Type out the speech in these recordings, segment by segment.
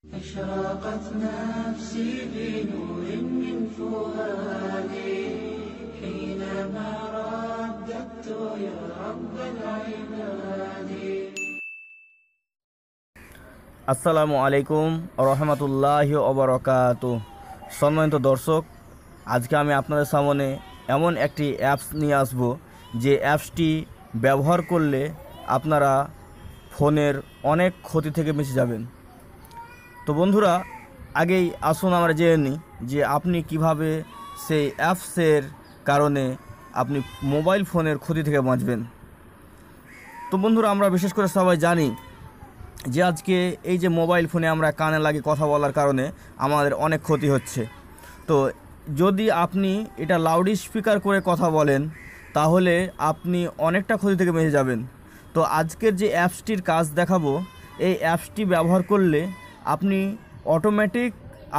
نفسي بنور من فؤادي حينما رددت يا رب العباد আসসালামু আলাইকুম রহমতুল্লাহ অবরকাত সম্মানিত দর্শক আজকে আমি আপনাদের সামনে এমন একটি অ্যাপস নিয়ে আসব যে অ্যাপসটি ব্যবহার করলে আপনারা ফোনের অনেক ক্ষতি থেকে বেঁচে যাবেন তো বন্ধুরা আগেই আসুন আমরা জেনে নিই যে আপনি কিভাবে সেই অ্যাপসের কারণে আপনি মোবাইল ফোনের ক্ষতি থেকে বাঁচবেন তো বন্ধুরা আমরা বিশেষ করে সবাই জানি যে আজকে এই যে মোবাইল ফোনে আমরা কানে লাগে কথা বলার কারণে আমাদের অনেক ক্ষতি হচ্ছে তো যদি আপনি এটা লাউড স্পিকার করে কথা বলেন তাহলে আপনি অনেকটা ক্ষতি থেকে বেঁচে যাবেন তো আজকের যে অ্যাপসটির কাজ দেখাবো এই অ্যাপসটি ব্যবহার করলে আপনি অটোমেটিক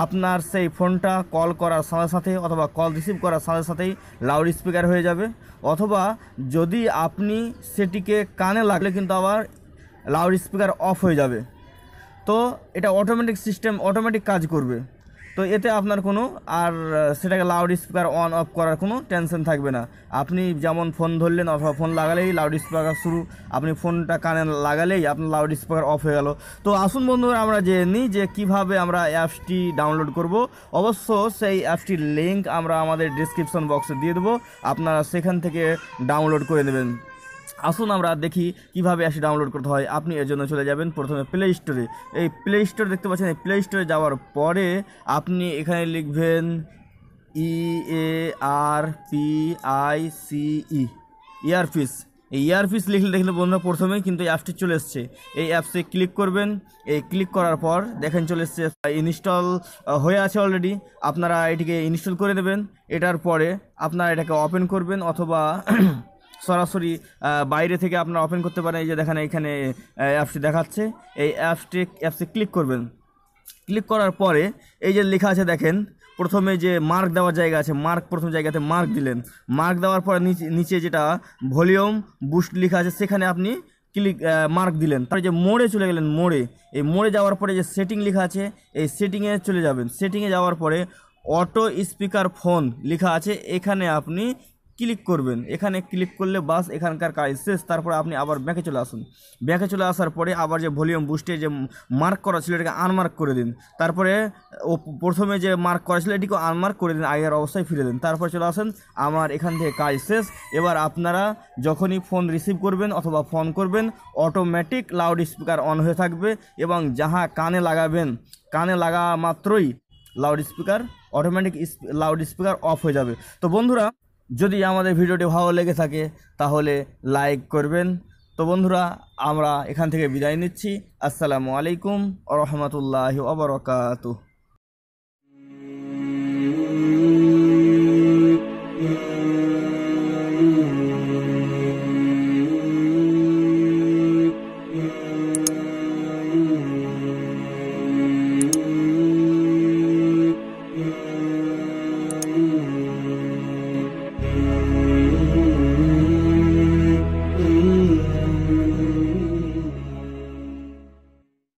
আপনার সেই ফোনটা কল করার সাথে সাথে অথবা কল রিসিভ করার সাথে সাথেই লাউড স্পিকার হয়ে যাবে অথবা যদি আপনি সেটিকে কানে লাগলে কিন্তু আবার লাউড স্পিকার অফ হয়ে যাবে তো এটা অটোমেটিক সিস্টেম অটোমেটিক কাজ করবে তো এতে আপনার কোনো আর সেটাকে লাউড স্পিকার অন অফ করার কোনো টেনশন থাকবে না আপনি যেমন ফোন ধরলেন অথবা ফোন লাগালেই লাউড স্পিকার শুরু আপনি ফোনটা কানে লাগালেই আপনার লাউড স্পিকার অফ হয়ে গেল তো আসুন বন্ধুরা আমরা জেনে নিই যে কিভাবে আমরা অ্যাপসটি ডাউনলোড করব অবশ্য সেই অ্যাপসটির লিঙ্ক আমরা আমাদের ডিসক্রিপশন বক্সে দিয়ে দেবো আপনারা সেখান থেকে ডাউনলোড করে নেবেন আসুন আমরা দেখি কিভাবে অ্যাপটি ডাউনলোড করতে হয় আপনি এর জন্য চলে যাবেন প্রথমে প্লে স্টোরে এই প্লে স্টোর দেখতে পাচ্ছেন এই প্লে স্টোরে যাওয়ার পরে আপনি এখানে লিখবেন E A R P I C E fees এই ফিস লিখলে দেখলে বন্ধুরা প্রথমে কিন্তু এই অ্যাপটি চলে এসছে এই অ্যাপসে ক্লিক করবেন এই ক্লিক করার পর দেখেন চলে এসছে ইনস্টল হয়ে আছে অলরেডি আপনারা এটিকে ইনস্টল করে দেবেন এটার পরে আপনারা এটাকে ওপেন করবেন অথবা সরাসরি বাইরে থেকে আপনারা ওপেন করতে পারেন এই যে দেখেন এখানে অ্যাপসটি দেখাচ্ছে এই অ্যাপসটি অ্যাপসে ক্লিক করবেন ক্লিক করার পরে এই যে লেখা আছে দেখেন প্রথমে যে মার্ক দেওয়ার জায়গা আছে মার্ক প্রথম জায়গাতে মার্ক দিলেন মার্ক দেওয়ার পরে নিচে যেটা ভলিউম বুস্ট লেখা আছে সেখানে আপনি ক্লিক মার্ক দিলেন তারপরে যে মোড়ে চলে গেলেন মোড়ে এই মোড়ে যাওয়ার পরে যে সেটিং লেখা আছে এই সেটিংয়ে চলে যাবেন সেটিংয়ে যাওয়ার পরে অটো স্পিকার ফোন লেখা আছে এখানে আপনি ক্লিক করবেন এখানে ক্লিক করলে বাস এখানকার কাজ শেষ তারপর আপনি আবার ব্যাকে চলে আসুন ব্যাকে চলে আসার পরে আবার যে ভলিউম বুস্টে যে মার্ক করা ছিল এটাকে আনমার্ক করে দিন তারপরে ও প্রথমে যে মার্ক করা ছিল এটিকে আনমার্ক করে দিন আগের অবস্থায় ফিরে দিন তারপরে চলে আসেন আমার এখান থেকে কাজ শেষ এবার আপনারা যখনই ফোন রিসিভ করবেন অথবা ফোন করবেন অটোমেটিক লাউড স্পিকার অন হয়ে থাকবে এবং যাহা কানে লাগাবেন কানে লাগা মাত্রই loud speaker automatic loud speaker off হয়ে যাবে তো বন্ধুরা যদি আমাদের ভিডিওটি ভালো লেগে থাকে তাহলে লাইক করবেন তো বন্ধুরা আমরা এখান থেকে বিদায় নিচ্ছি আসসালামু আলাইকুম আ রহমতুল্লাহ আবরকাতুহ